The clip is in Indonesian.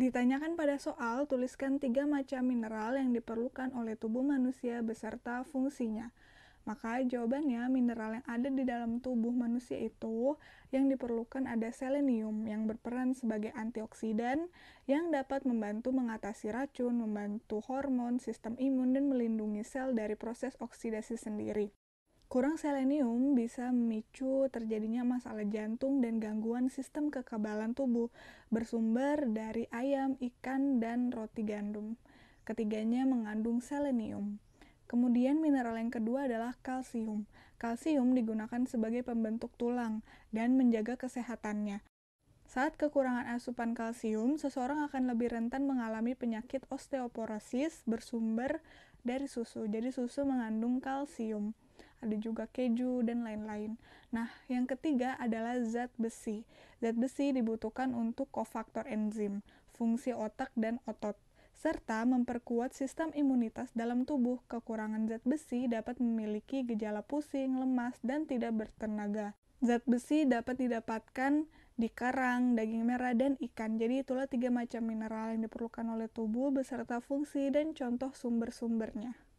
Ditanyakan pada soal, tuliskan tiga macam mineral yang diperlukan oleh tubuh manusia beserta fungsinya. Maka jawabannya mineral yang ada di dalam tubuh manusia itu yang diperlukan ada selenium yang berperan sebagai antioksidan yang dapat membantu mengatasi racun, membantu hormon, sistem imun, dan melindungi sel dari proses oksidasi sendiri. Kurang selenium bisa memicu terjadinya masalah jantung dan gangguan sistem kekebalan tubuh bersumber dari ayam, ikan, dan roti gandum. Ketiganya mengandung selenium. Kemudian mineral yang kedua adalah kalsium. Kalsium digunakan sebagai pembentuk tulang dan menjaga kesehatannya. Saat kekurangan asupan kalsium, seseorang akan lebih rentan mengalami penyakit osteoporosis bersumber dari susu. Jadi susu mengandung kalsium ada juga keju dan lain-lain. Nah, yang ketiga adalah zat besi. Zat besi dibutuhkan untuk kofaktor enzim, fungsi otak dan otot serta memperkuat sistem imunitas dalam tubuh. Kekurangan zat besi dapat memiliki gejala pusing, lemas, dan tidak bertenaga. Zat besi dapat didapatkan di karang, daging merah, dan ikan. Jadi itulah tiga macam mineral yang diperlukan oleh tubuh beserta fungsi dan contoh sumber-sumbernya.